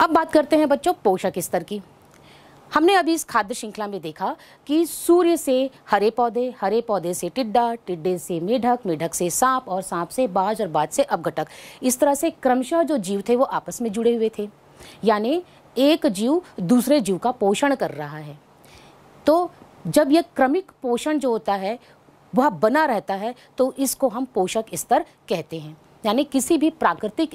अब बात करते हैं बच्चों पोषक स्तर की हमने अभी इस खाद्य श्रृंखला में देखा कि सूर्य से हरे पौधे हरे पौधे से टिड्डा टिड्डे से मेढक मेढक से सांप और सांप से बाज और बाज से अपघटक इस तरह से क्रमशः जो जीव थे वो आपस में जुड़े हुए थे यानी एक जीव दूसरे जीव का पोषण कर रहा है तो जब यह क्रमिक पोषण जो होता है वह बना रहता है तो इसको हम पोषक स्तर कहते हैं यानी किसी भी प्राकृतिक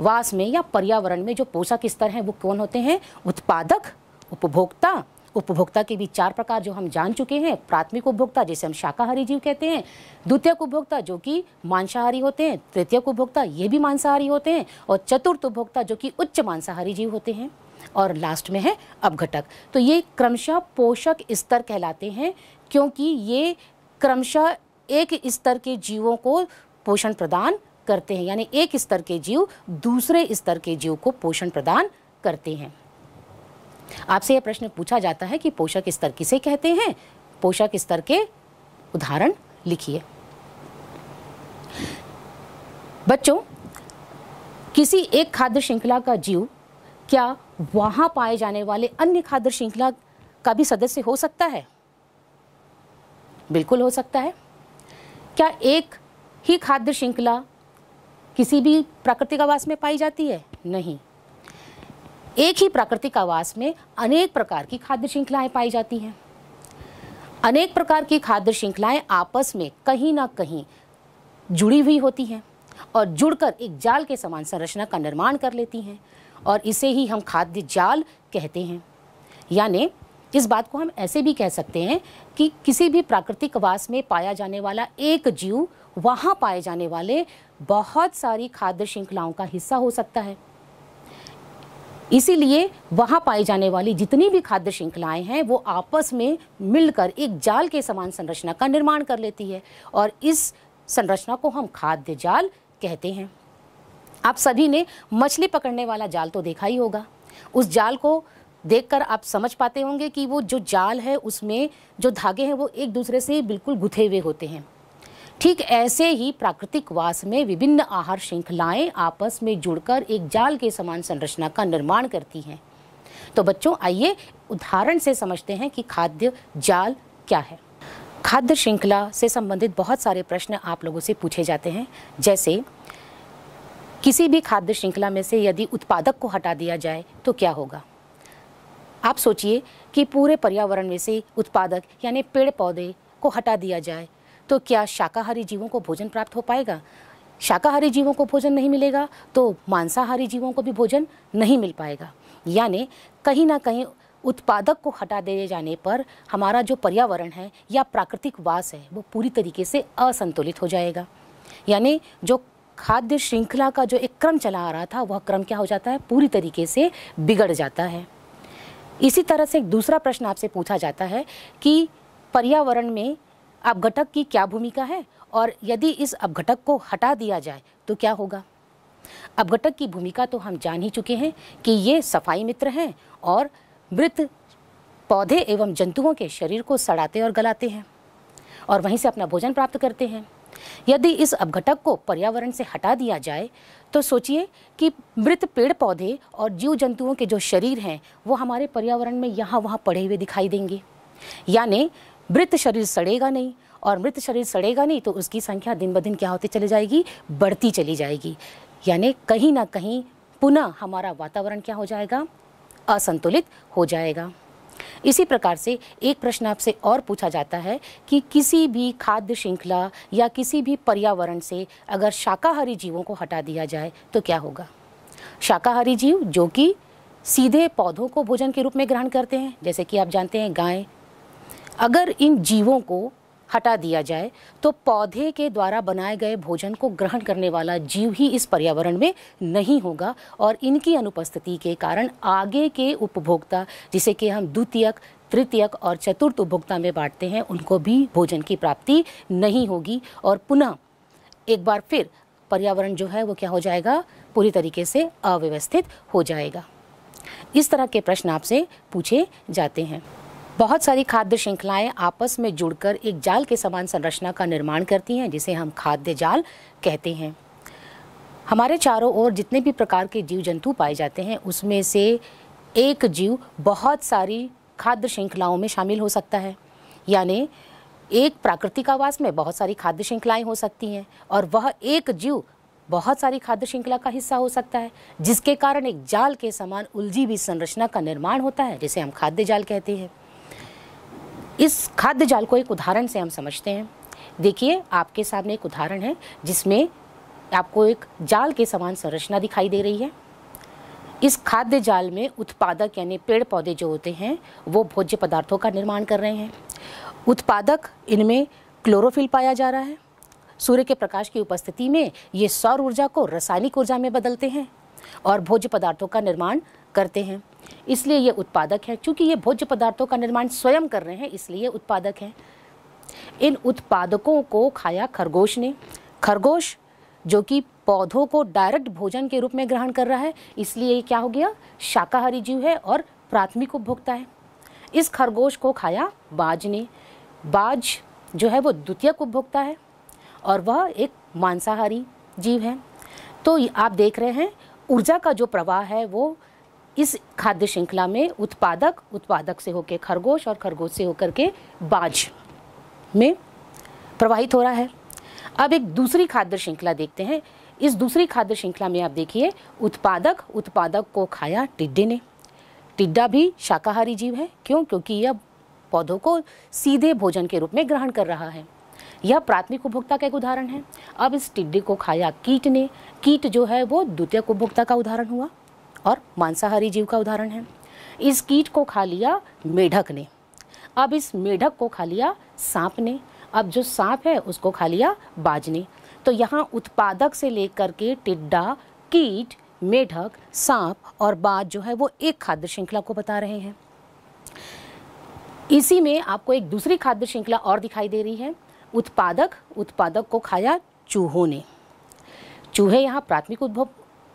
वास में या पर्यावरण में जो पोषक स्तर हैं वो कौन होते हैं उत्पादक उपभोक्ता उपभोक्ता के भी चार प्रकार जो हम जान चुके हैं प्राथमिक उपभोक्ता जिसे हम शाकाहारी जीव कहते हैं द्वितीय उपभोक्ता जो कि मांसाहारी होते हैं तृतीय उपभोक्ता ये भी मांसाहारी होते हैं और चतुर्थ उपभोक्ता जो कि उच्च मांसाहारी जीव होते हैं और लास्ट में है अवघटक तो ये क्रमशः पोषक स्तर कहलाते हैं क्योंकि ये क्रमशः एक स्तर के जीवों को पोषण प्रदान करते हैं यानी एक स्तर के जीव दूसरे स्तर के जीव को पोषण प्रदान करते हैं आपसे यह प्रश्न पूछा जाता है कि पोषक स्तर किसे कहते हैं पोषक स्तर के उदाहरण लिखिए बच्चों किसी एक खाद्य श्रृंखला का जीव क्या वहां पाए जाने वाले अन्य खाद्य श्रृंखला का भी सदस्य हो सकता है बिल्कुल हो सकता है क्या एक ही खाद्य श्रृंखला किसी भी प्राकृतिक आवास में पाई जाती है नहीं एक ही प्राकृतिक आवास में अनेक प्रकार की खाद्य श्रृंखलाएं पाई जाती हैं अनेक प्रकार की खाद्य श्रृंखलाएं आपस में कहीं ना कहीं जुड़ी हुई होती हैं और जुड़कर एक जाल के समान संरचना का निर्माण कर लेती हैं और इसे ही हम खाद्य जाल कहते हैं यानी इस बात को हम ऐसे भी कह सकते हैं कि किसी भी प्राकृतिक वास में पाया जाने वाला एक जीव वहाँ पाए जाने वाले बहुत सारी खाद्य श्रृंखलाओं का हिस्सा हो सकता है इसीलिए वहाँ पाए जाने वाली जितनी भी खाद्य श्रृंखलाएं हैं वो आपस में मिलकर एक जाल के समान संरचना का निर्माण कर लेती है और इस संरचना को हम खाद्य जाल कहते हैं आप सभी ने मछली पकड़ने वाला जाल तो देखा ही होगा उस जाल को देखकर आप समझ पाते होंगे कि वो जो जाल है उसमें जो धागे हैं वो एक दूसरे से बिल्कुल गुथे हुए होते हैं ठीक ऐसे ही प्राकृतिक वास में विभिन्न आहार श्रृंखलाएं आपस में जुड़कर एक जाल के समान संरचना का निर्माण करती हैं तो बच्चों आइए उदाहरण से समझते हैं कि खाद्य जाल क्या है खाद्य श्रृंखला से संबंधित बहुत सारे प्रश्न आप लोगों से पूछे जाते हैं जैसे किसी भी खाद्य श्रृंखला में से यदि उत्पादक को हटा दिया जाए तो क्या होगा आप सोचिए कि पूरे पर्यावरण में से उत्पादक यानी पेड़ पौधे को हटा दिया जाए तो क्या शाकाहारी जीवों को भोजन प्राप्त हो पाएगा शाकाहारी जीवों को भोजन नहीं मिलेगा तो मांसाहारी जीवों को भी भोजन नहीं मिल पाएगा यानी कहीं ना कहीं उत्पादक को हटा दिए जाने पर हमारा जो पर्यावरण है या प्राकृतिक वास है वो पूरी तरीके से असंतुलित हो जाएगा यानी जो खाद्य श्रृंखला का जो एक क्रम चला आ रहा था वह क्रम क्या हो जाता है पूरी तरीके से बिगड़ जाता है इसी तरह से एक दूसरा प्रश्न आपसे पूछा जाता है कि पर्यावरण में अपघटक की क्या भूमिका है और यदि इस अपघटक को हटा दिया जाए तो क्या होगा अपघटक की भूमिका तो हम जान ही चुके हैं कि ये सफाई मित्र हैं और मृत पौधे एवं जंतुओं के शरीर को सड़ाते और गलाते हैं और वहीं से अपना भोजन प्राप्त करते हैं यदि इस अपघटक को पर्यावरण से हटा दिया जाए तो सोचिए कि मृत पेड़ पौधे और जीव जंतुओं के जो शरीर हैं वो हमारे पर्यावरण में यहाँ वहाँ पड़े हुए दिखाई देंगे यानी मृत शरीर सड़ेगा नहीं और मृत शरीर सड़ेगा नहीं तो उसकी संख्या दिन ब दिन क्या होती चली जाएगी बढ़ती चली जाएगी यानी कहीं ना कहीं पुनः हमारा वातावरण क्या हो जाएगा असंतुलित हो जाएगा इसी प्रकार से एक प्रश्न आपसे और पूछा जाता है कि किसी भी खाद्य श्रृंखला या किसी भी पर्यावरण से अगर शाकाहारी जीवों को हटा दिया जाए तो क्या होगा शाकाहारी जीव जो कि सीधे पौधों को भोजन के रूप में ग्रहण करते हैं जैसे कि आप जानते हैं गाय अगर इन जीवों को हटा दिया जाए तो पौधे के द्वारा बनाए गए भोजन को ग्रहण करने वाला जीव ही इस पर्यावरण में नहीं होगा और इनकी अनुपस्थिति के कारण आगे के उपभोक्ता जिसे कि हम द्वितीयक तृतीयक और चतुर्थ उपभोक्ता में बांटते हैं उनको भी भोजन की प्राप्ति नहीं होगी और पुनः एक बार फिर पर्यावरण जो है वो क्या हो जाएगा पूरी तरीके से अव्यवस्थित हो जाएगा इस तरह के प्रश्न आपसे पूछे जाते हैं बहुत सारी खाद्य श्रृंखलाएं आपस में जुड़कर एक जाल के समान संरचना का निर्माण करती हैं जिसे हम खाद्य जाल कहते हैं हमारे चारों ओर जितने भी प्रकार के जीव जंतु पाए जाते हैं उसमें से एक जीव बहुत सारी खाद्य श्रृंखलाओं में शामिल हो सकता है यानी एक प्राकृतिक आवास में बहुत सारी खाद्य श्रृंखलाएं हो सकती हैं और वह एक जीव बहुत सारी खाद्य श्रृंखला का हिस्सा हो सकता है जिसके कारण एक जाल के समान उलझी हुई संरचना का निर्माण होता है जिसे हम खाद्य जाल कहते हैं इस खाद्य जाल को एक उदाहरण से हम समझते हैं देखिए आपके सामने एक उदाहरण है जिसमें आपको एक जाल के समान संरचना दिखाई दे रही है इस खाद्य जाल में उत्पादक यानी पेड़ पौधे जो होते हैं वो भोज्य पदार्थों का निर्माण कर रहे हैं उत्पादक इनमें क्लोरोफिल पाया जा रहा है सूर्य के प्रकाश की उपस्थिति में ये सौर ऊर्जा को रासायनिक ऊर्जा में बदलते हैं और भोज्य पदार्थों का निर्माण करते हैं इसलिए ये उत्पादक है क्योंकि ये भोज्य पदार्थों का निर्माण स्वयं कर रहे हैं इसलिए उत्पादक है इन उत्पादकों को खाया खरगोश ने खरगोश जो कि पौधों को डायरेक्ट भोजन के रूप में ग्रहण कर रहा है इसलिए क्या हो गया शाकाहारी जीव है और प्राथमिक उपभोक्ता है इस खरगोश को खाया बाज ने बाज जो है वो द्वितीय उपभोक्ता है और वह एक मांसाहारी जीव है तो आप देख रहे हैं ऊर्जा का जो प्रवाह है वो इस खाद्य श्रृंखला में उत्पादक उत्पादक से होकर खरगोश और खरगोश से होकर के बाज में प्रवाहित हो रहा है अब एक दूसरी खाद्य श्रृंखला देखते हैं इस दूसरी खाद्य श्रृंखला में आप देखिए उत्पादक उत्पादक को खाया टिड्डे ने टिड्डा भी शाकाहारी जीव है क्यों क्योंकि यह पौधों को सीधे भोजन के रूप में ग्रहण कर रहा है यह प्राथमिक उपभोक्ता का एक उदाहरण है अब इस टिड्डे को खाया कीट ने कीट जो है वो द्वितीय उपभोक्ता का उदाहरण हुआ और मांसाहारी जीव का उदाहरण है इस कीट को खा लिया मेढक ने अब इस मेढक को खा लिया सांप ने अब जो सांप है उसको खा लिया बाज ने तो यहाँ उत्पादक से लेकर के टिड्डा कीट मेढक सांप और बाज जो है वो एक खाद्य श्रृंखला को बता रहे हैं इसी में आपको एक दूसरी खाद्य श्रृंखला और दिखाई दे रही है उत्पादक उत्पादक को खाया चूहों ने चूहे यहाँ प्राथमिक उद्भव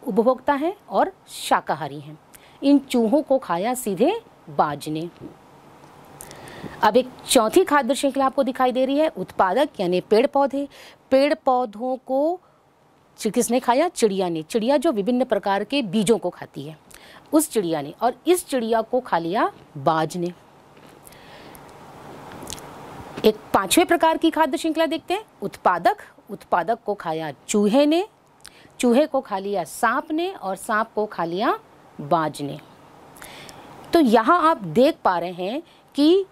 उपभोक्ता हैं और शाकाहारी हैं इन चूहों को खाया सीधे बाज ने अब एक चौथी खाद्य श्रृंखला आपको दिखाई दे रही है उत्पादक यानी पेड़ पौधे पेड़ पौधों को किसने खाया चिड़िया ने चिड़िया जो विभिन्न प्रकार के बीजों को खाती है उस चिड़िया ने और इस चिड़िया को खा लिया बाज ने एक पांचवें प्रकार की खाद्य श्रृंखला देखते हैं उत्पादक उत्पादक को खाया चूहे ने चूहे को खा लिया सांप ने और सांप को खा लिया बाज ने तो यहाँ आप देख पा रहे हैं कि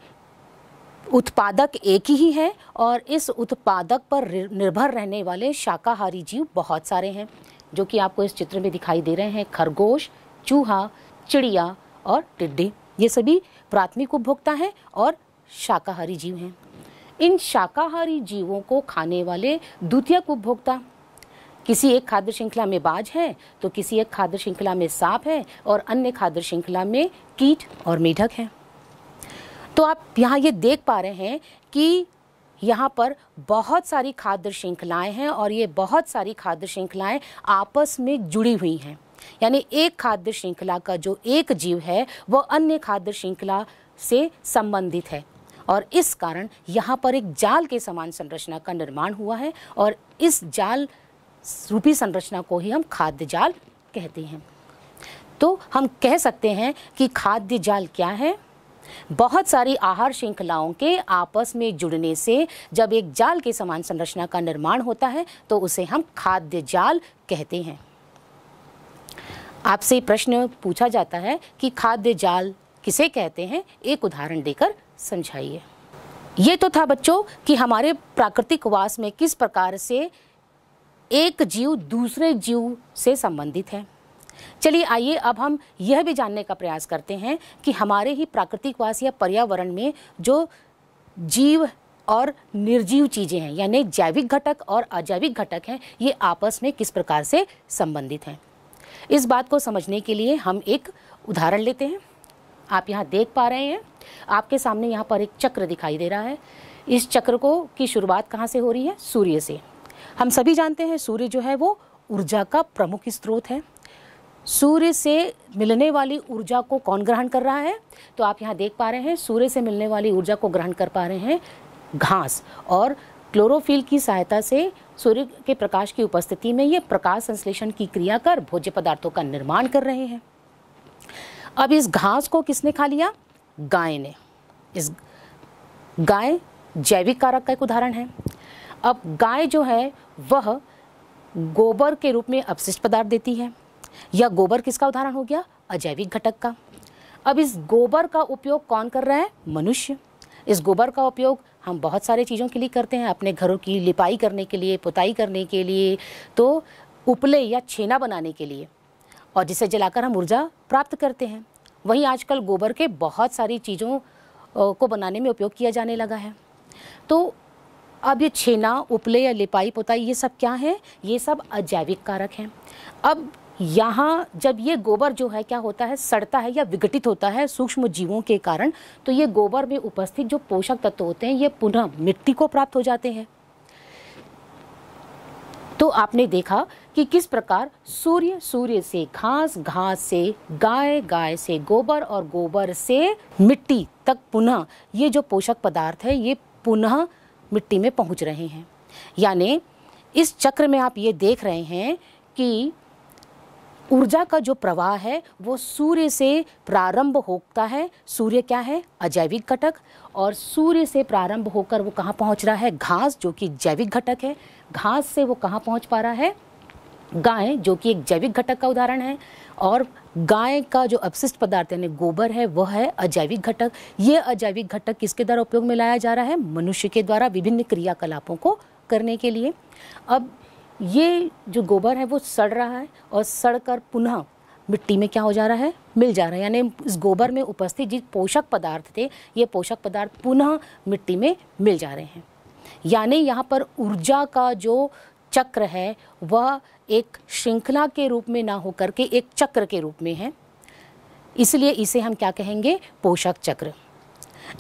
उत्पादक एक ही है और इस उत्पादक पर निर्भर रहने वाले शाकाहारी जीव बहुत सारे हैं जो कि आपको इस चित्र में दिखाई दे रहे हैं खरगोश चूहा चिड़िया और टिड्डी ये सभी प्राथमिक उपभोक्ता हैं और शाकाहारी जीव हैं इन शाकाहारी जीवों को खाने वाले द्वितीयक उपभोक्ता किसी एक खाद्य श्रृंखला में बाज है तो किसी एक खाद्य श्रृंखला में सांप है और अन्य खाद्य श्रृंखला में कीट और मेढक है तो आप यहाँ ये देख पा रहे हैं कि यहाँ पर बहुत सारी खाद्य श्रृंखलाएं हैं और ये बहुत सारी खाद्य श्रृंखलाएं आपस में जुड़ी हुई हैं यानी एक खाद्य श्रृंखला का जो एक जीव है वह अन्य खाद्य श्रृंखला से संबंधित है और इस कारण यहाँ पर एक जाल के समान संरचना का निर्माण हुआ है और इस जाल रूपी संरचना को ही हम खाद्य जाल कहते हैं तो हम कह सकते हैं कि खाद्य जाल क्या है बहुत सारी आहार श्रृंखलाओं के आपस में जुड़ने से जब एक जाल के समान संरचना का निर्माण होता है तो उसे हम खाद्य जाल कहते हैं आपसे प्रश्न पूछा जाता है कि खाद्य जाल किसे कहते हैं एक उदाहरण देकर समझाइए ये तो था बच्चों कि हमारे प्राकृतिक वास में किस प्रकार से एक जीव दूसरे जीव से संबंधित है चलिए आइए अब हम यह भी जानने का प्रयास करते हैं कि हमारे ही प्राकृतिकवास या पर्यावरण में जो जीव और निर्जीव चीज़ें हैं यानी जैविक घटक और अजैविक घटक हैं ये आपस में किस प्रकार से संबंधित हैं इस बात को समझने के लिए हम एक उदाहरण लेते हैं आप यहाँ देख पा रहे हैं आपके सामने यहाँ पर एक चक्र दिखाई दे रहा है इस चक्र को की शुरुआत कहाँ से हो रही है सूर्य से हम सभी जानते हैं सूर्य जो है वो ऊर्जा का प्रमुख स्रोत है सूर्य से मिलने वाली ऊर्जा को कौन ग्रहण कर रहा है तो आप यहाँ देख पा रहे हैं सूर्य से मिलने वाली ऊर्जा को ग्रहण कर पा रहे हैं घास और क्लोरोफिल की सहायता से सूर्य के प्रकाश की उपस्थिति में ये प्रकाश संश्लेषण की क्रिया कर भोज्य पदार्थों का निर्माण कर रहे हैं अब इस घास को किसने खा लिया गाय ने इस गाय जैविक कारक का एक उदाहरण है अब गाय जो है वह गोबर के रूप में अपशिष्ट पदार्थ देती है या गोबर किसका उदाहरण हो गया अजैविक घटक का अब इस गोबर का उपयोग कौन कर रहा है मनुष्य इस गोबर का उपयोग हम बहुत सारे चीज़ों के लिए करते हैं अपने घरों की लिपाई करने के लिए पुताई करने के लिए तो उपले या छेना बनाने के लिए और जिसे जलाकर हम ऊर्जा प्राप्त करते हैं वहीं आजकल गोबर के बहुत सारी चीज़ों को बनाने में उपयोग किया जाने लगा है तो अब ये छेना उपले या लिपाई पोताई ये सब क्या है ये सब अजैविक कारक हैं अब यहाँ जब ये गोबर जो है क्या होता है सड़ता है या विघटित होता है सूक्ष्म जीवों के कारण तो ये गोबर में उपस्थित जो पोषक तत्व होते हैं ये पुनः मिट्टी को प्राप्त हो जाते हैं तो आपने देखा कि किस प्रकार सूर्य सूर्य से घास घास से गाय गाय से गोबर और गोबर से मिट्टी तक पुनः ये जो पोषक पदार्थ है ये पुनः मिट्टी में पहुंच रहे हैं यानी इस चक्र में आप ये देख रहे हैं कि ऊर्जा का जो प्रवाह है वो सूर्य से प्रारंभ होता है सूर्य क्या है अजैविक घटक और सूर्य से प्रारंभ होकर वो कहाँ पहुँच रहा है घास जो कि जैविक घटक है घास से वो कहाँ पहुँच पा रहा है गाय जो कि एक जैविक घटक का उदाहरण है और गाय का जो अपशिष्ट पदार्थ यानी गोबर है वह है अजैविक घटक ये अजैविक घटक किसके द्वारा उपयोग में लाया जा रहा है मनुष्य के द्वारा विभिन्न क्रियाकलापों को करने के लिए अब ये जो गोबर है वो सड़ रहा है और सड़कर पुनः मिट्टी में क्या हो जा रहा है मिल जा रहा है यानी इस गोबर में उपस्थित जिस पोषक पदार्थ थे ये पोषक पदार्थ पुनः मिट्टी में मिल जा रहे हैं यानी यहाँ पर ऊर्जा का जो चक्र है वह एक श्रृंखला के रूप में ना होकर के एक चक्र के रूप में है इसलिए इसे हम क्या कहेंगे पोषक चक्र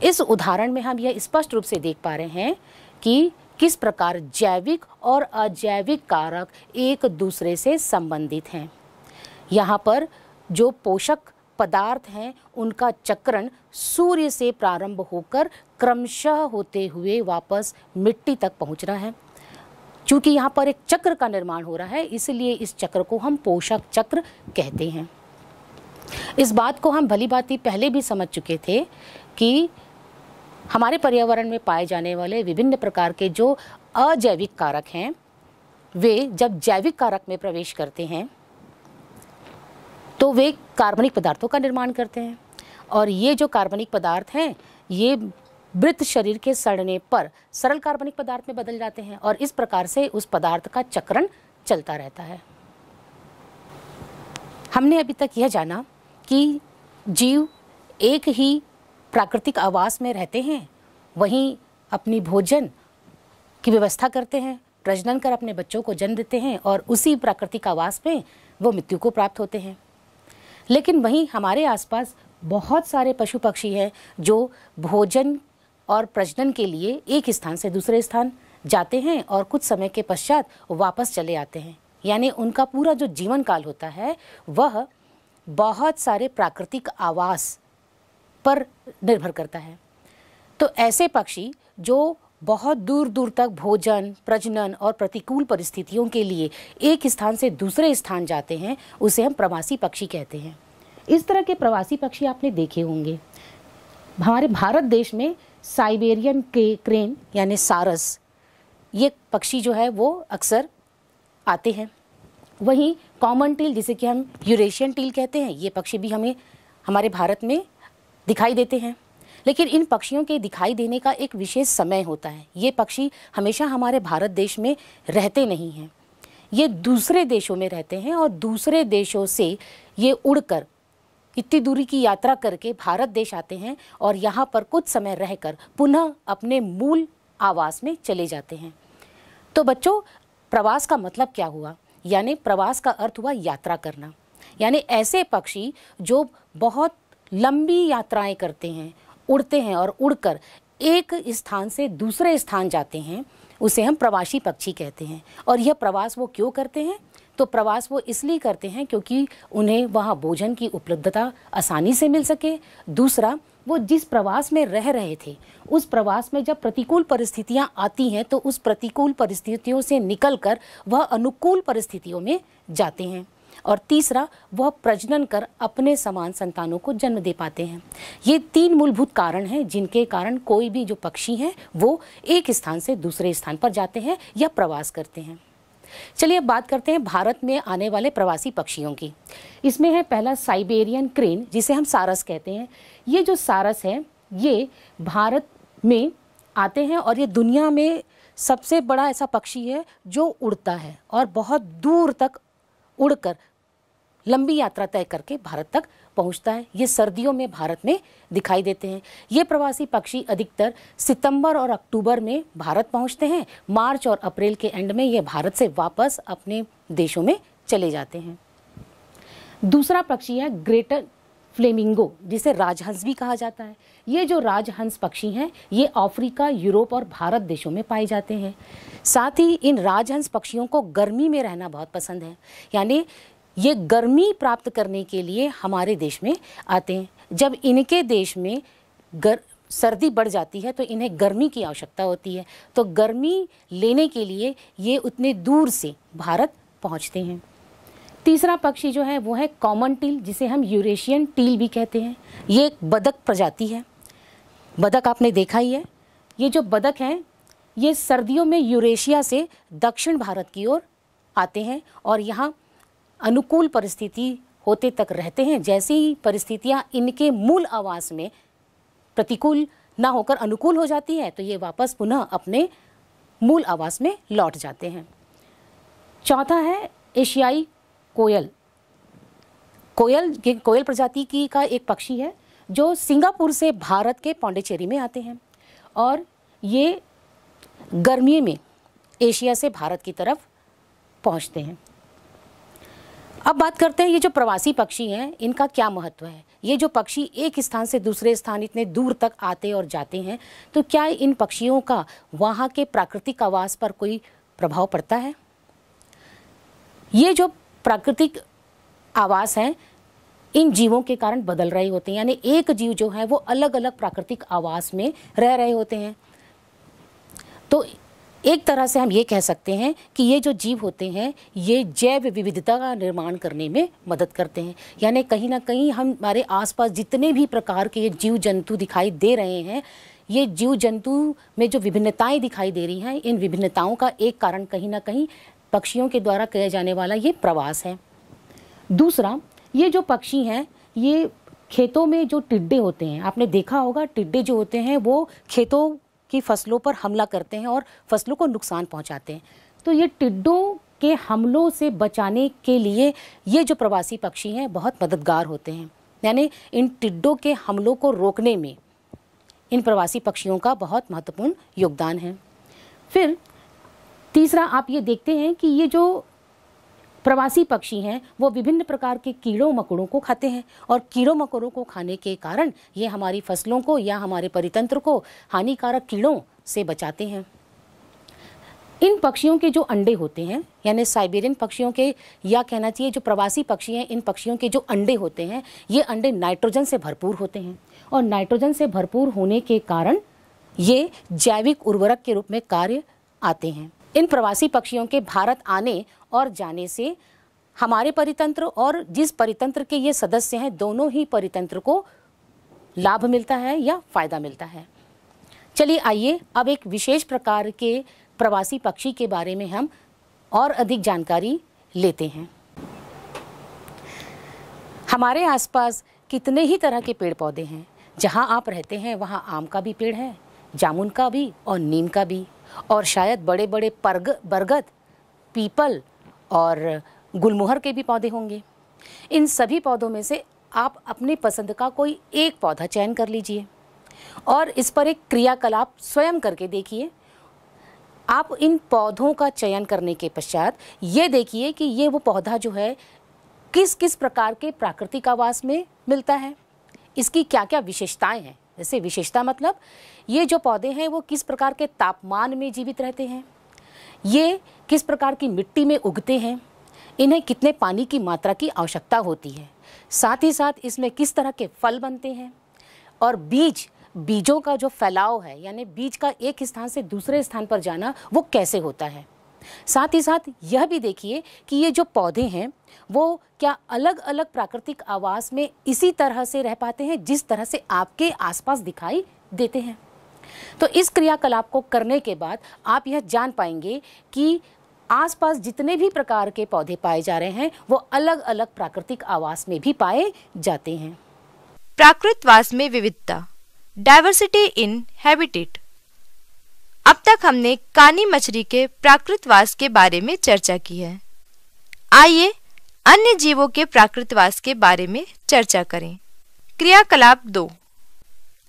इस उदाहरण में हम यह स्पष्ट रूप से देख पा रहे हैं कि किस प्रकार जैविक और अजैविक कारक एक दूसरे से संबंधित हैं यहाँ पर जो पोषक पदार्थ हैं उनका चक्रण सूर्य से प्रारंभ होकर क्रमशः होते हुए वापस मिट्टी तक पहुँच रहा है चूँकि यहाँ पर एक चक्र का निर्माण हो रहा है इसलिए इस चक्र को हम पोषक चक्र कहते हैं इस बात को हम भली भांति पहले भी समझ चुके थे कि हमारे पर्यावरण में पाए जाने वाले विभिन्न प्रकार के जो अजैविक कारक हैं वे जब जैविक कारक में प्रवेश करते हैं तो वे कार्बनिक पदार्थों का निर्माण करते हैं और ये जो कार्बनिक पदार्थ हैं ये वृत्त शरीर के सड़ने पर सरल कार्बनिक पदार्थ में बदल जाते हैं और इस प्रकार से उस पदार्थ का चक्रण चलता रहता है हमने अभी तक यह जाना कि जीव एक ही प्राकृतिक आवास में रहते हैं वहीं अपनी भोजन की व्यवस्था करते हैं प्रजनन कर अपने बच्चों को जन्म देते हैं और उसी प्राकृतिक आवास में वो मृत्यु को प्राप्त होते हैं लेकिन वहीं हमारे आसपास बहुत सारे पशु पक्षी हैं जो भोजन और प्रजनन के लिए एक स्थान से दूसरे स्थान जाते हैं और कुछ समय के पश्चात वापस चले आते हैं यानी उनका पूरा जो जीवन काल होता है वह बहुत सारे प्राकृतिक आवास पर निर्भर करता है तो ऐसे पक्षी जो बहुत दूर दूर तक भोजन प्रजनन और प्रतिकूल परिस्थितियों के लिए एक स्थान से दूसरे स्थान जाते हैं उसे हम प्रवासी पक्षी कहते हैं इस तरह के प्रवासी पक्षी आपने देखे होंगे हमारे भारत देश में साइबेरियन क्रेन यानी सारस ये पक्षी जो है वो अक्सर आते हैं वहीं कॉमन टील जिसे कि हम यूरेशियन टील कहते हैं ये पक्षी भी हमें हमारे भारत में दिखाई देते हैं लेकिन इन पक्षियों के दिखाई देने का एक विशेष समय होता है ये पक्षी हमेशा हमारे भारत देश में रहते नहीं हैं ये दूसरे देशों में रहते हैं और दूसरे देशों से ये उड़कर इतनी दूरी की यात्रा करके भारत देश आते हैं और यहाँ पर कुछ समय रहकर पुनः अपने मूल आवास में चले जाते हैं तो बच्चों प्रवास का मतलब क्या हुआ यानी प्रवास का अर्थ हुआ यात्रा करना यानी ऐसे पक्षी जो बहुत लंबी यात्राएं करते हैं उड़ते हैं और उड़कर एक स्थान से दूसरे स्थान जाते हैं उसे हम प्रवासी पक्षी कहते हैं और यह प्रवास वो क्यों करते हैं तो प्रवास वो इसलिए करते हैं क्योंकि उन्हें वहाँ भोजन की उपलब्धता आसानी से मिल सके दूसरा वो जिस प्रवास में रह रहे थे उस प्रवास में जब प्रतिकूल परिस्थितियाँ आती हैं तो उस प्रतिकूल परिस्थितियों से निकल वह अनुकूल परिस्थितियों में जाते हैं और तीसरा वह प्रजनन कर अपने समान संतानों को जन्म दे पाते हैं ये तीन मूलभूत कारण हैं जिनके कारण कोई भी जो पक्षी हैं वो एक स्थान से दूसरे स्थान पर जाते हैं या प्रवास करते हैं चलिए अब बात करते हैं भारत में आने वाले प्रवासी पक्षियों की इसमें है पहला साइबेरियन क्रेन जिसे हम सारस कहते हैं ये जो सारस है ये भारत में आते हैं और ये दुनिया में सबसे बड़ा ऐसा पक्षी है जो उड़ता है और बहुत दूर तक उड़कर लंबी यात्रा तय करके भारत तक पहुंचता है ये सर्दियों में भारत में दिखाई देते हैं ये प्रवासी पक्षी अधिकतर सितंबर और अक्टूबर में भारत पहुंचते हैं मार्च और अप्रैल के एंड में ये भारत से वापस अपने देशों में चले जाते हैं दूसरा पक्षी है ग्रेटर फ्लेमिंगो जिसे राजहंस भी कहा जाता है ये जो राजहंस पक्षी हैं ये अफ्रीका यूरोप और भारत देशों में पाए जाते हैं साथ ही इन राजहंस पक्षियों को गर्मी में रहना बहुत पसंद है यानी ये गर्मी प्राप्त करने के लिए हमारे देश में आते हैं जब इनके देश में गर सर्दी बढ़ जाती है तो इन्हें गर्मी की आवश्यकता होती है तो गर्मी लेने के लिए ये उतने दूर से भारत पहुंचते हैं तीसरा पक्षी जो है वो है कॉमन टील जिसे हम यूरेशियन टील भी कहते हैं ये एक बदक प्रजाति है बदक आपने देखा ही है ये जो बदक हैं ये सर्दियों में यूरेशिया से दक्षिण भारत की ओर आते हैं और यहाँ अनुकूल परिस्थिति होते तक रहते हैं जैसी परिस्थितियाँ इनके मूल आवास में प्रतिकूल ना होकर अनुकूल हो जाती है तो ये वापस पुनः अपने मूल आवास में लौट जाते हैं चौथा है एशियाई कोयल कोयल कोयल प्रजाति की का एक पक्षी है जो सिंगापुर से भारत के पौंडेचेरी में आते हैं और ये गर्मी में एशिया से भारत की तरफ पहुंचते हैं अब बात करते हैं ये जो प्रवासी पक्षी हैं इनका क्या महत्व है ये जो पक्षी एक स्थान से दूसरे स्थान इतने दूर तक आते और जाते हैं तो क्या इन पक्षियों का वहाँ के प्राकृतिक आवास पर कोई प्रभाव पड़ता है ये जो प्राकृतिक आवास हैं इन जीवों के कारण बदल रहे होते हैं यानी एक जीव जो है वो अलग अलग प्राकृतिक आवास में रह रहे होते हैं तो एक तरह से हम ये कह सकते हैं कि ये जो जीव होते हैं ये जैव विविधता का निर्माण करने में मदद करते हैं यानी कहीं ना कहीं हम हमारे आसपास जितने भी प्रकार के ये जीव जंतु दिखाई दे रहे हैं ये जीव जंतु में जो विभिन्नताएं दिखाई दे रही हैं इन विभिन्नताओं का एक कारण कहीं ना कहीं पक्षियों के द्वारा किया जाने वाला ये प्रवास है दूसरा ये जो पक्षी हैं ये खेतों में जो टिड्डे होते हैं आपने देखा होगा टिड्डे जो होते हैं वो खेतों की फसलों पर हमला करते हैं और फसलों को नुकसान पहुंचाते हैं तो ये टिड्डों के हमलों से बचाने के लिए ये जो प्रवासी पक्षी हैं बहुत मददगार होते हैं यानी इन टिड्डों के हमलों को रोकने में इन प्रवासी पक्षियों का बहुत महत्वपूर्ण योगदान है फिर तीसरा आप ये देखते हैं कि ये जो प्रवासी पक्षी हैं वो विभिन्न प्रकार के कीड़ों मकोड़ों को खाते हैं और कीड़ों मकोड़ों को खाने के कारण ये हमारी फसलों को या हमारे परितंत्र को हानिकारक कीड़ों से बचाते हैं इन पक्षियों के जो अंडे होते हैं यानी साइबेरियन पक्षियों के या कहना चाहिए जो प्रवासी पक्षी हैं इन पक्षियों के जो अंडे होते हैं ये अंडे नाइट्रोजन से भरपूर होते हैं और नाइट्रोजन से भरपूर होने के कारण ये जैविक उर्वरक के रूप में कार्य आते हैं इन प्रवासी पक्षियों के भारत आने और जाने से हमारे परितंत्र और जिस परितंत्र के ये सदस्य हैं दोनों ही परितंत्र को लाभ मिलता है या फायदा मिलता है चलिए आइए अब एक विशेष प्रकार के प्रवासी पक्षी के बारे में हम और अधिक जानकारी लेते हैं हमारे आसपास कितने ही तरह के पेड़ पौधे हैं जहाँ आप रहते हैं वहाँ आम का भी पेड़ है जामुन का भी और नीम का भी और शायद बड़े बड़े परग बरगद पीपल और गुलमोहर के भी पौधे होंगे इन सभी पौधों में से आप अपनी पसंद का कोई एक पौधा चयन कर लीजिए और इस पर एक क्रियाकलाप स्वयं करके देखिए आप इन पौधों का चयन करने के पश्चात ये देखिए कि ये वो पौधा जो है किस किस प्रकार के प्राकृतिक आवास में मिलता है इसकी क्या क्या विशेषताएं हैं जैसे विशेषता मतलब ये जो पौधे हैं वो किस प्रकार के तापमान में जीवित रहते हैं ये किस प्रकार की मिट्टी में उगते हैं इन्हें कितने पानी की मात्रा की आवश्यकता होती है साथ ही साथ इसमें किस तरह के फल बनते हैं और बीज बीजों का जो फैलाव है यानी बीज का एक स्थान से दूसरे स्थान पर जाना वो कैसे होता है साथ ही साथ यह भी देखिए कि ये जो पौधे हैं वो क्या अलग अलग प्राकृतिक आवास में इसी तरह से रह पाते हैं जिस तरह से आपके आसपास दिखाई देते हैं तो इस क्रियाकलाप को करने के बाद आप यह जान पाएंगे कि आसपास जितने भी प्रकार के पौधे पाए जा रहे हैं वो अलग अलग प्राकृतिक आवास में भी पाए जाते हैं प्राकृतवास में विविधता डाइवर्सिटी इन हैबिटेट अब तक हमने कानी मछली के प्राकृतवास के बारे में चर्चा की है आइए अन्य जीवों के प्राकृतवास के बारे में चर्चा करें क्रियाकलाप दो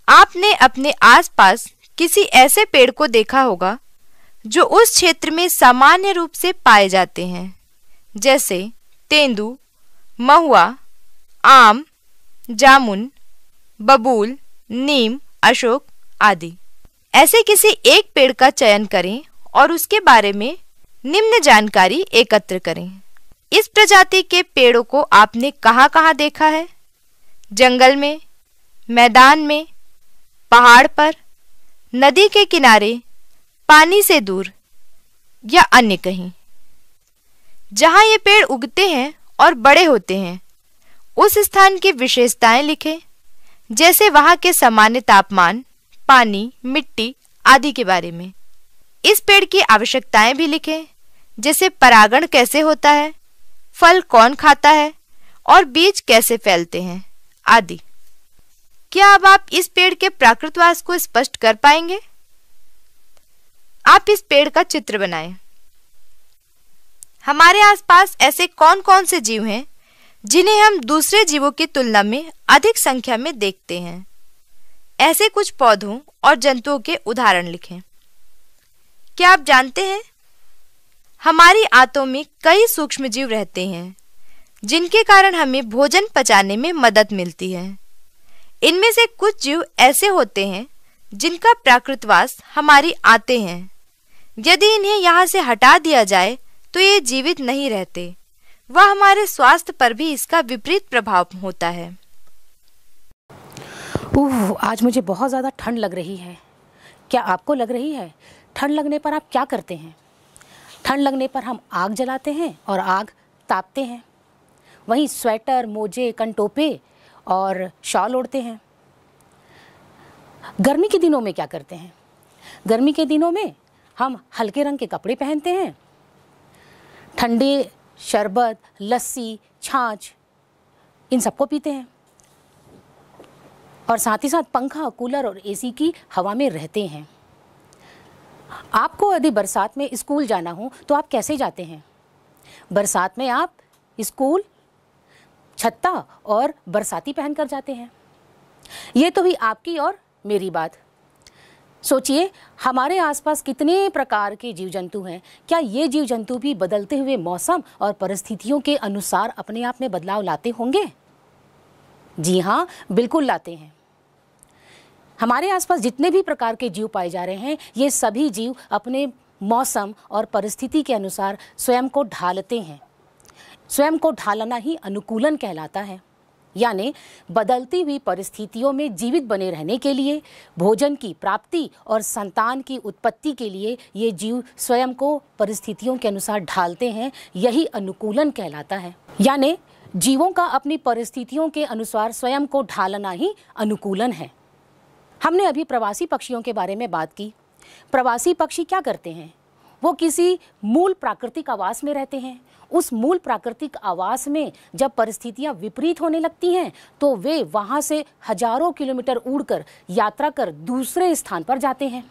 आपने अपने आसपास किसी ऐसे पेड़ को देखा होगा जो उस क्षेत्र में सामान्य रूप से पाए जाते हैं जैसे तेंदू महुआ आम जामुन बबूल नीम अशोक आदि ऐसे किसी एक पेड़ का चयन करें और उसके बारे में निम्न जानकारी एकत्र करें इस प्रजाति के पेड़ों को आपने कहाँ कहाँ देखा है जंगल में मैदान में पहाड़ पर नदी के किनारे पानी से दूर या अन्य कहीं जहां ये पेड़ उगते हैं और बड़े होते हैं उस स्थान की विशेषताएं लिखें जैसे वहां के सामान्य तापमान पानी मिट्टी आदि के बारे में इस पेड़ की आवश्यकताएं भी लिखें जैसे परागण कैसे होता है फल कौन खाता है और बीज कैसे फैलते हैं आदि क्या अब आप इस पेड़ के प्राकृतवास को स्पष्ट कर पाएंगे आप इस पेड़ का चित्र बनाएं। हमारे आसपास ऐसे कौन कौन से जीव हैं जिन्हें हम दूसरे जीवों की तुलना में अधिक संख्या में देखते हैं ऐसे कुछ पौधों और जंतुओं के उदाहरण लिखें क्या आप जानते हैं हमारी आतो में कई सूक्ष्म जीव रहते हैं जिनके कारण हमें भोजन पचाने में मदद मिलती है इनमें से कुछ जीव ऐसे होते हैं जिनका प्राकृतवास हमारी आते हैं यदि इन्हें यहाँ से हटा दिया जाए तो ये जीवित नहीं रहते वह हमारे स्वास्थ्य पर भी इसका विपरीत प्रभाव होता है उह, आज मुझे बहुत ज़्यादा ठंड लग रही है क्या आपको लग रही है ठंड लगने पर आप क्या करते हैं ठंड लगने पर हम आग जलाते हैं और आग तापते हैं वहीं स्वेटर मोजे कनटोपे और शॉल ओढ़ते हैं गर्मी के दिनों में क्या करते हैं गर्मी के दिनों में हम हल्के रंग के कपड़े पहनते हैं ठंडे शरबत लस्सी छाछ इन सबको पीते हैं और साथ ही साथ पंखा कूलर और एसी की हवा में रहते हैं आपको यदि बरसात में स्कूल जाना हो तो आप कैसे जाते हैं बरसात में आप स्कूल छत्ता और बरसाती पहनकर जाते हैं ये तो हुई आपकी और मेरी बात सोचिए हमारे आसपास कितने प्रकार के जीव जंतु हैं क्या ये जीव जंतु भी बदलते हुए मौसम और परिस्थितियों के अनुसार अपने आप में बदलाव लाते होंगे जी हाँ बिल्कुल लाते हैं हमारे आसपास जितने भी प्रकार के जीव पाए जा रहे हैं ये सभी जीव अपने मौसम और परिस्थिति के अनुसार स्वयं को ढालते हैं स्वयं को ढालना ही अनुकूलन कहलाता है यानी बदलती हुई परिस्थितियों में जीवित बने रहने के लिए भोजन की प्राप्ति और संतान की उत्पत्ति के लिए ये जीव स्वयं को परिस्थितियों के अनुसार ढालते हैं यही अनुकूलन कहलाता है यानी जीवों का अपनी परिस्थितियों के अनुसार स्वयं को ढालना ही अनुकूलन है हमने अभी प्रवासी पक्षियों के बारे में बात की प्रवासी पक्षी क्या करते हैं वो किसी मूल प्राकृतिक आवास में रहते हैं उस मूल प्राकृतिक आवास में जब परिस्थितियां विपरीत होने लगती हैं तो वे वहां से हजारों किलोमीटर उड़कर यात्रा कर दूसरे स्थान पर जाते हैं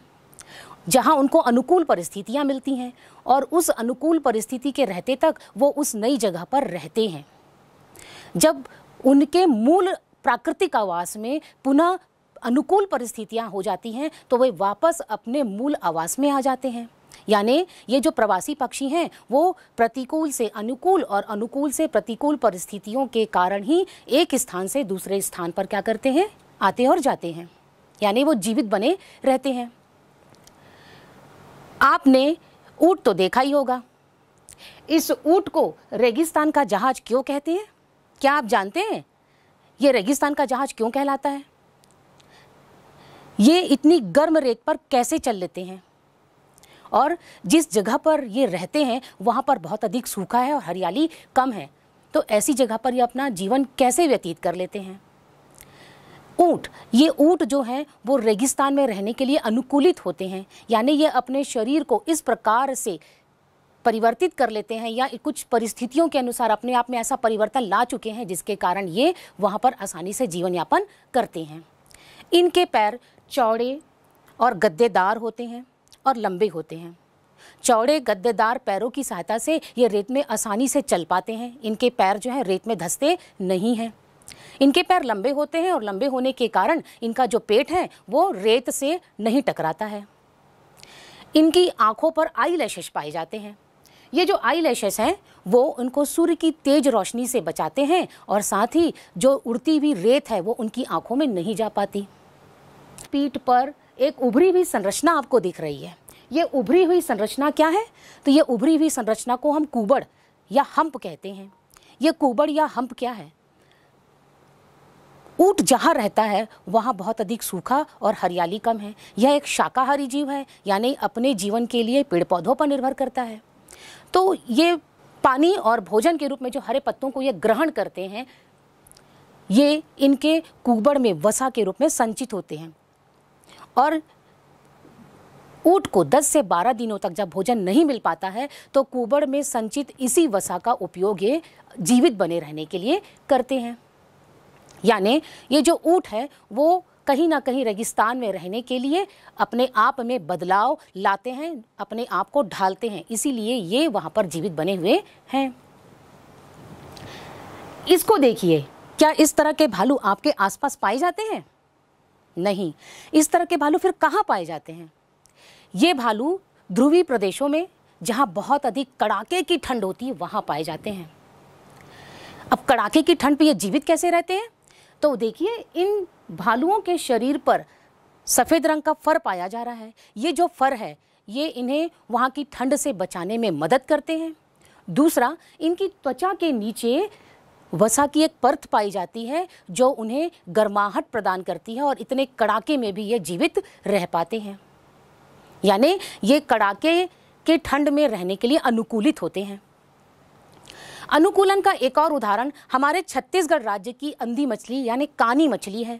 जहां उनको अनुकूल परिस्थितियां मिलती हैं और उस अनुकूल परिस्थिति के रहते तक वो उस नई जगह पर रहते हैं जब उनके मूल प्राकृतिक आवास में पुनः अनुकूल परिस्थितियां हो जाती हैं तो वे वापस अपने मूल आवास में आ जाते हैं यानी ये जो प्रवासी पक्षी हैं वो प्रतिकूल से अनुकूल और अनुकूल से प्रतिकूल परिस्थितियों के कारण ही एक स्थान से दूसरे स्थान पर क्या करते हैं आते और जाते हैं यानी वो जीवित बने रहते हैं आपने ऊट तो देखा ही होगा इस ऊट को रेगिस्तान का जहाज क्यों कहते हैं क्या आप जानते हैं ये रेगिस्तान का जहाज क्यों कहलाता है ये इतनी गर्म रेत पर कैसे चल लेते हैं और जिस जगह पर ये रहते हैं वहाँ पर बहुत अधिक सूखा है और हरियाली कम है तो ऐसी जगह पर ये अपना जीवन कैसे व्यतीत कर लेते हैं ऊँट ये ऊँट जो हैं वो रेगिस्तान में रहने के लिए अनुकूलित होते हैं यानी ये अपने शरीर को इस प्रकार से परिवर्तित कर लेते हैं या कुछ परिस्थितियों के अनुसार अपने आप में ऐसा परिवर्तन ला चुके हैं जिसके कारण ये वहाँ पर आसानी से जीवन यापन करते हैं इनके पैर चौड़े और गद्देदार होते हैं और लंबे होते हैं चौड़े गद्देदार पैरों की सहायता से ये रेत में आसानी से चल पाते हैं इनके पैर जो हैं रेत में धंसते नहीं हैं इनके पैर लंबे होते हैं और लंबे होने के कारण इनका जो पेट है वो रेत से नहीं टकराता है इनकी आंखों पर आई लैशेस पाए जाते हैं ये जो आई लैशेस हैं वो उनको सूर्य की तेज रोशनी से बचाते हैं और साथ ही जो उड़ती हुई रेत है वो उनकी आंखों में नहीं जा पाती पीठ पर एक उभरी हुई संरचना आपको दिख रही है ये उभरी हुई संरचना क्या है तो ये उभरी हुई संरचना को हम कुबड़ या हम्प कहते हैं ये कुबड़ या हम्प क्या है ऊट जहाँ रहता है वहाँ बहुत अधिक सूखा और हरियाली कम है यह एक शाकाहारी जीव है यानी अपने जीवन के लिए पेड़ पौधों पर निर्भर करता है तो ये पानी और भोजन के रूप में जो हरे पत्तों को ये ग्रहण करते हैं ये इनके कुबड़ में वसा के रूप में संचित होते हैं और ऊट को 10 से 12 दिनों तक जब भोजन नहीं मिल पाता है तो कुबड़ में संचित इसी वसा का उपयोग ये जीवित बने रहने के लिए करते हैं यानी ये जो ऊँट है वो कहीं ना कहीं रेगिस्तान में रहने के लिए अपने आप में बदलाव लाते हैं अपने आप को ढालते हैं इसीलिए ये वहाँ पर जीवित बने हुए हैं इसको देखिए क्या इस तरह के भालू आपके आसपास पाए जाते हैं नहीं इस तरह के भालू फिर कहाँ पाए जाते हैं ये भालू ध्रुवी प्रदेशों में जहाँ बहुत अधिक कड़ाके की ठंड होती है वहाँ पाए जाते हैं अब कड़ाके की ठंड पे ये जीवित कैसे रहते हैं तो देखिए इन भालुओं के शरीर पर सफ़ेद रंग का फर पाया जा रहा है ये जो फर है ये इन्हें वहाँ की ठंड से बचाने में मदद करते हैं दूसरा इनकी त्वचा के नीचे वसा की एक परत पाई जाती है जो उन्हें गर्माहट प्रदान करती है और इतने कड़ाके में भी ये जीवित रह पाते हैं यानी ये कड़ाके के ठंड में रहने के लिए अनुकूलित होते हैं अनुकूलन का एक और उदाहरण हमारे छत्तीसगढ़ राज्य की अंधी मछली यानी कानी मछली है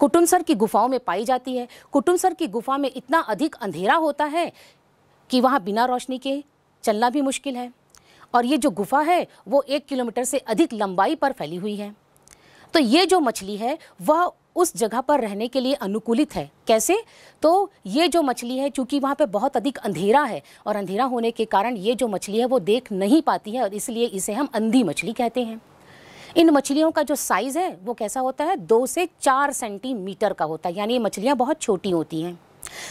कुटुमसर की गुफाओं में पाई जाती है कुटुमसर की गुफा में इतना अधिक अंधेरा होता है कि वहाँ बिना रोशनी के चलना भी मुश्किल है और ये जो गुफा है वो एक किलोमीटर से अधिक लंबाई पर फैली हुई है तो ये जो मछली है वह उस जगह पर रहने के लिए अनुकूलित है कैसे तो ये जो मछली है चूंकि वहाँ पे बहुत अधिक अंधेरा है और अंधेरा होने के कारण ये जो मछली है वो देख नहीं पाती है और इसलिए इसे हम अंधी मछली कहते हैं इन मछलियों का जो साइज़ है वो कैसा होता है दो से चार सेंटीमीटर का होता है यानी ये मछलियाँ बहुत छोटी होती हैं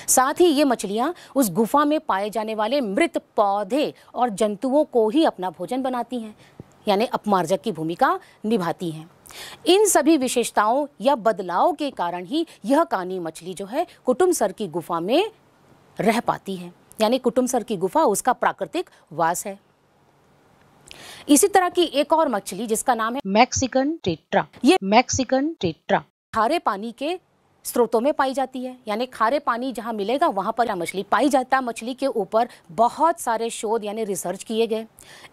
साथ ही ये मछलियां उस गुफा में पाए जाने वाले मृत पौधे और जंतुओं को ही अपना भोजन बनाती हैं यानी अपमार्जक की भूमिका निभाती हैं इन सभी विशेषताओं या बदलाव के कारण ही यह कानी मछली जो है कुटुम सर की गुफा में रह पाती है यानी कुटुम सर की गुफा उसका प्राकृतिक वास है इसी तरह की एक और मछली जिसका नाम है मैक्सिकन टेट्रा ये मैक्सिकन टेट्रा खारे पानी के स्रोतों में पाई जाती है यानी खारे पानी जहाँ मिलेगा वहाँ पर मछली पाई जाता मछली के ऊपर बहुत सारे शोध यानी रिसर्च किए गए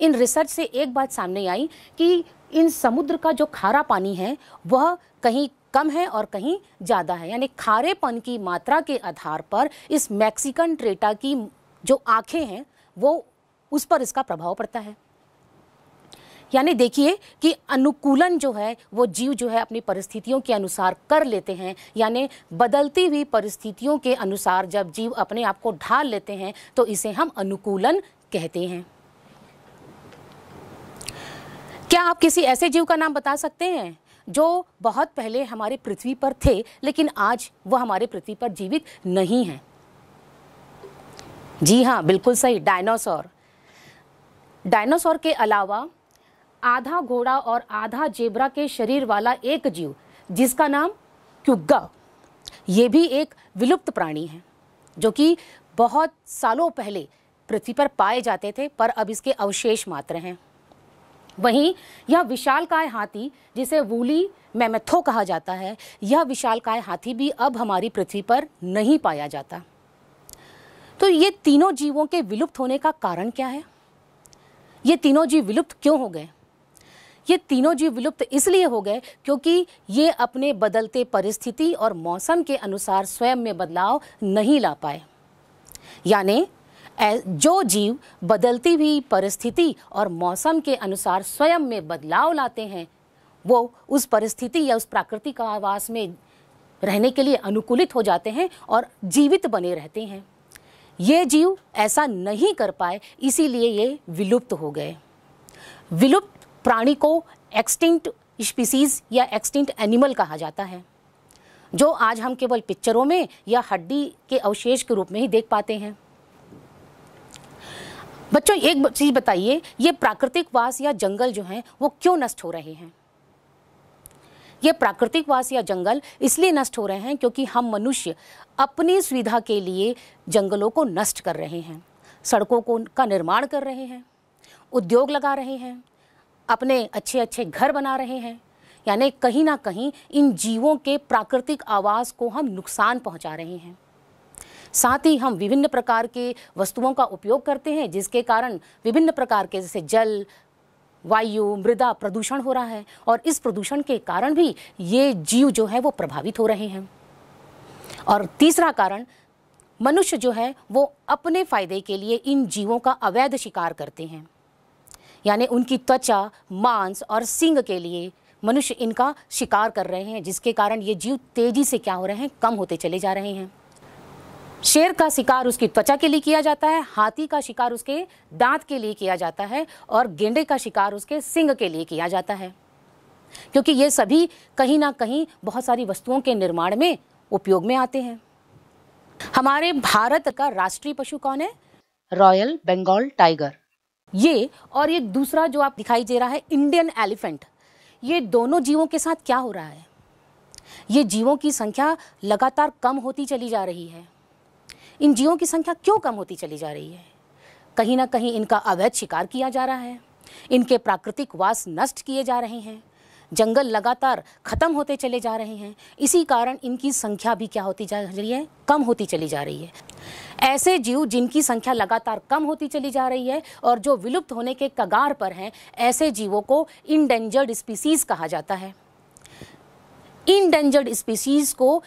इन रिसर्च से एक बात सामने आई कि इन समुद्र का जो खारा पानी है वह कहीं कम है और कहीं ज़्यादा है यानी खारेपन की मात्रा के आधार पर इस मैक्सिकन ट्रेटा की जो आँखें हैं वो उस पर इसका प्रभाव पड़ता है यानी देखिए कि अनुकूलन जो है वो जीव जो है अपनी परिस्थितियों के अनुसार कर लेते हैं यानी बदलती हुई परिस्थितियों के अनुसार जब जीव अपने आप को ढाल लेते हैं तो इसे हम अनुकूलन कहते हैं क्या आप किसी ऐसे जीव का नाम बता सकते हैं जो बहुत पहले हमारे पृथ्वी पर थे लेकिन आज वह हमारे पृथ्वी पर जीवित नहीं हैं जी हाँ बिल्कुल सही डायनासोर डायनासोर के अलावा आधा घोड़ा और आधा जेबरा के शरीर वाला एक जीव जिसका नाम क्युग्गा ये भी एक विलुप्त प्राणी है जो कि बहुत सालों पहले पृथ्वी पर पाए जाते थे पर अब इसके अवशेष मात्र हैं वहीं यह विशालकाय हाथी जिसे वूली मैमेथो कहा जाता है यह विशालकाय हाथी भी अब हमारी पृथ्वी पर नहीं पाया जाता तो ये तीनों जीवों के विलुप्त होने का कारण क्या है ये तीनों जीव विलुप्त क्यों हो गए ये तीनों जीव विलुप्त इसलिए हो गए क्योंकि ये अपने बदलते परिस्थिति और मौसम के अनुसार स्वयं में बदलाव नहीं ला पाए यानी जो जीव बदलती हुई परिस्थिति और मौसम के अनुसार स्वयं में बदलाव लाते हैं वो उस परिस्थिति या उस प्राकृतिक आवास में रहने के लिए अनुकूलित हो जाते हैं और जीवित बने रहते हैं ये जीव ऐसा नहीं कर पाए इसीलिए ये विलुप्त हो गए विलुप्त प्राणी को एक्सटिंक्ट स्पीसीज या एक्सटिंक्ट एनिमल कहा जाता है जो आज हम केवल पिक्चरों में या हड्डी के अवशेष के रूप में ही देख पाते हैं बच्चों एक चीज़ बताइए ये प्राकृतिक वास या जंगल जो हैं वो क्यों नष्ट हो रहे हैं ये प्राकृतिक वास या जंगल इसलिए नष्ट हो रहे हैं क्योंकि हम मनुष्य अपनी सुविधा के लिए जंगलों को नष्ट कर रहे हैं सड़कों को का निर्माण कर रहे हैं उद्योग लगा रहे हैं अपने अच्छे अच्छे घर बना रहे हैं यानी कहीं ना कहीं इन जीवों के प्राकृतिक आवास को हम नुकसान पहुंचा रहे हैं साथ ही हम विभिन्न प्रकार के वस्तुओं का उपयोग करते हैं जिसके कारण विभिन्न प्रकार के जैसे जल वायु मृदा प्रदूषण हो रहा है और इस प्रदूषण के कारण भी ये जीव जो है वो प्रभावित हो रहे हैं और तीसरा कारण मनुष्य जो है वो अपने फायदे के लिए इन जीवों का अवैध शिकार करते हैं यानी उनकी त्वचा मांस और सिंग के लिए मनुष्य इनका शिकार कर रहे हैं जिसके कारण ये जीव तेजी से क्या हो रहे हैं कम होते चले जा रहे हैं शेर का शिकार उसकी त्वचा के लिए किया जाता है हाथी का शिकार उसके दांत के लिए किया जाता है और गेंडे का शिकार उसके सिंग के लिए किया जाता है क्योंकि ये सभी कहीं ना कहीं बहुत सारी वस्तुओं के निर्माण में उपयोग में आते हैं हमारे भारत का राष्ट्रीय पशु कौन है रॉयल बंगाल टाइगर ये और एक दूसरा जो आप दिखाई दे रहा है इंडियन एलिफेंट ये दोनों जीवों के साथ क्या हो रहा है ये जीवों की संख्या लगातार कम होती चली जा रही है इन जीवों की संख्या क्यों कम होती चली जा रही है कहीं ना कहीं इनका अवैध शिकार किया जा रहा है इनके प्राकृतिक वास नष्ट किए जा रहे हैं जंगल लगातार ख़त्म होते चले जा रहे हैं इसी कारण इनकी संख्या भी क्या होती जा रही है कम होती चली जा रही है ऐसे जीव जिनकी संख्या लगातार कम होती चली जा रही है और जो विलुप्त होने के कगार पर हैं ऐसे जीवों को इंडेंजर्ड स्पीसीज़ कहा जाता है इनडेंजर्ड स्पीसीज़ को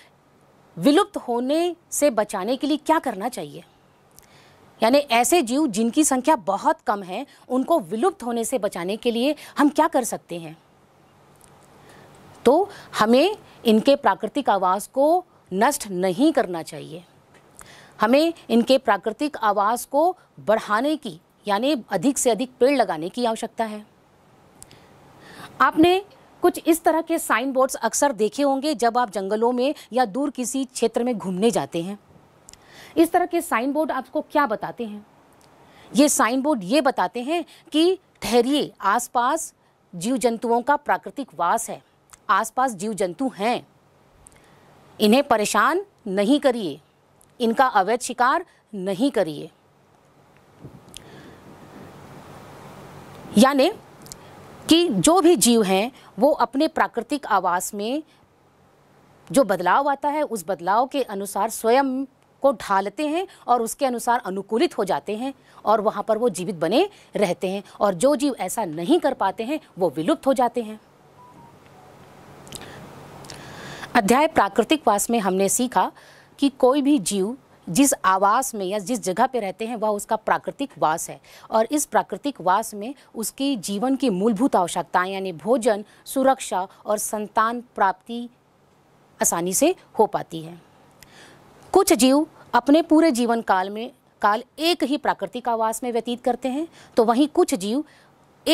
विलुप्त होने से बचाने के लिए क्या करना चाहिए यानी ऐसे जीव जिनकी संख्या बहुत कम है उनको विलुप्त होने से बचाने के लिए हम क्या कर सकते हैं तो हमें इनके प्राकृतिक आवास को नष्ट नहीं करना चाहिए हमें इनके प्राकृतिक आवास को बढ़ाने की यानी अधिक से अधिक पेड़ लगाने की आवश्यकता है आपने कुछ इस तरह के साइन बोर्ड्स अक्सर देखे होंगे जब आप जंगलों में या दूर किसी क्षेत्र में घूमने जाते हैं इस तरह के साइन बोर्ड आपको क्या बताते हैं ये साइन बोर्ड ये बताते हैं कि ठहरिए आसपास जीव जंतुओं का प्राकृतिक वास है आसपास जीव जंतु हैं इन्हें परेशान नहीं करिए इनका अवैध शिकार नहीं करिए यानी कि जो भी जीव हैं वो अपने प्राकृतिक आवास में जो बदलाव आता है उस बदलाव के अनुसार स्वयं को ढालते हैं और उसके अनुसार अनुकूलित हो जाते हैं और वहाँ पर वो जीवित बने रहते हैं और जो जीव ऐसा नहीं कर पाते हैं वो विलुप्त हो जाते हैं अध्याय प्राकृतिक वास में हमने सीखा कि कोई भी जीव जिस आवास में या जिस जगह पे रहते हैं वह उसका प्राकृतिक वास है और इस प्राकृतिक वास में उसके जीवन की मूलभूत आवश्यकताएं यानी भोजन सुरक्षा और संतान प्राप्ति आसानी से हो पाती है कुछ जीव अपने पूरे जीवन काल में काल एक ही प्राकृतिक आवास में व्यतीत करते हैं तो वहीं कुछ जीव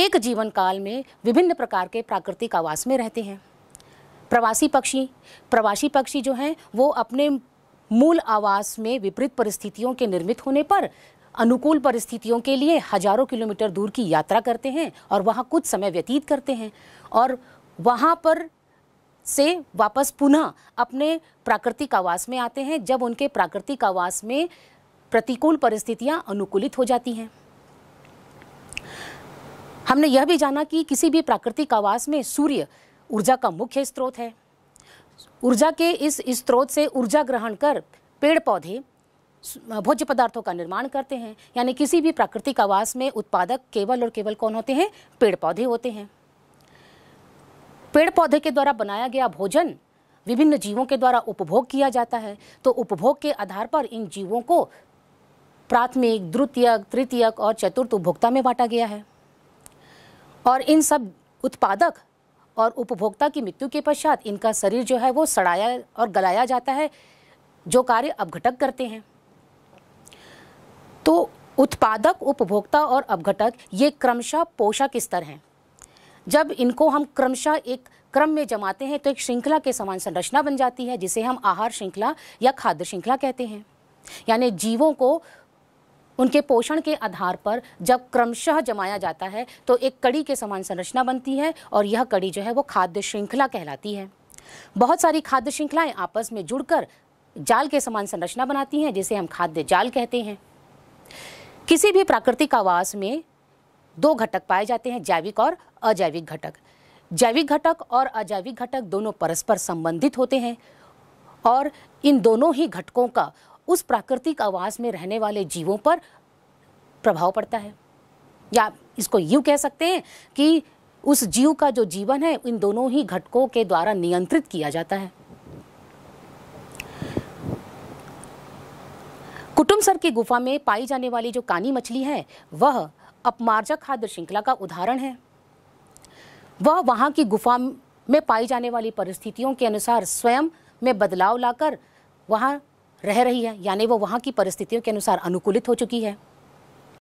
एक जीवन काल में विभिन्न प्रकार के प्राकृतिक आवास में रहते हैं प्रवासी पक्षी प्रवासी पक्षी जो हैं वो अपने मूल आवास में विपरीत परिस्थितियों के निर्मित होने पर अनुकूल परिस्थितियों के लिए हजारों किलोमीटर दूर की यात्रा करते हैं और वहाँ कुछ समय व्यतीत करते हैं और वहाँ पर से वापस पुनः अपने प्राकृतिक आवास में आते हैं जब उनके प्राकृतिक आवास में प्रतिकूल परिस्थितियाँ अनुकूलित हो जाती हैं हमने यह भी जाना कि किसी भी प्राकृतिक आवास में सूर्य ऊर्जा का मुख्य स्रोत है ऊर्जा के इस स्रोत से ऊर्जा ग्रहण कर पेड़ पौधे भोज्य पदार्थों का निर्माण करते हैं यानी किसी भी प्राकृतिक आवास में उत्पादक केवल और केवल कौन होते हैं पेड़ पौधे होते हैं पेड़ पौधे के द्वारा बनाया गया भोजन विभिन्न जीवों के द्वारा उपभोग किया जाता है तो उपभोग के आधार पर इन जीवों को प्राथमिक द्वितीयक तृतीयक और चतुर्थ उपभोक्ता में बांटा गया है और इन सब उत्पादक और उपभोक्ता की मृत्यु के पश्चात इनका शरीर जो है वो सड़ाया और गलाया जाता है जो कार्य अपघटक करते हैं तो उत्पादक उपभोक्ता और अपघटक ये क्रमशः पोषक स्तर हैं जब इनको हम क्रमशः एक क्रम में जमाते हैं तो एक श्रृंखला के समान संरचना बन जाती है जिसे हम आहार श्रृंखला या खाद्य श्रृंखला कहते हैं यानी जीवों को उनके पोषण के आधार पर जब क्रमशः जमाया जाता है तो एक कड़ी के समान संरचना बनती है और यह कड़ी जो है वो खाद्य श्रृंखला कहलाती है बहुत सारी खाद्य श्रृंखलाएं आपस में जुड़कर जाल के समान संरचना बनाती हैं जिसे हम खाद्य जाल कहते हैं किसी भी प्राकृतिक आवास में दो घटक पाए जाते हैं जैविक और अजैविक घटक जैविक घटक और अजैविक घटक दोनों परस्पर संबंधित होते हैं और इन दोनों ही घटकों का उस प्राकृतिक आवास में रहने वाले जीवों पर प्रभाव पड़ता है या इसको यूँ कह सकते हैं कि उस जीव का जो जीवन है इन दोनों ही घटकों के द्वारा नियंत्रित किया जाता है कुटुम्ब सर की गुफा में पाई जाने वाली जो कानी मछली है वह अपमार्जक खाद्य श्रृंखला का उदाहरण है वह वहां की गुफा में पाई जाने वाली परिस्थितियों के अनुसार स्वयं में बदलाव लाकर वहां रह रही है यानी वो वहाँ की परिस्थितियों के अनुसार अनुकूलित हो चुकी है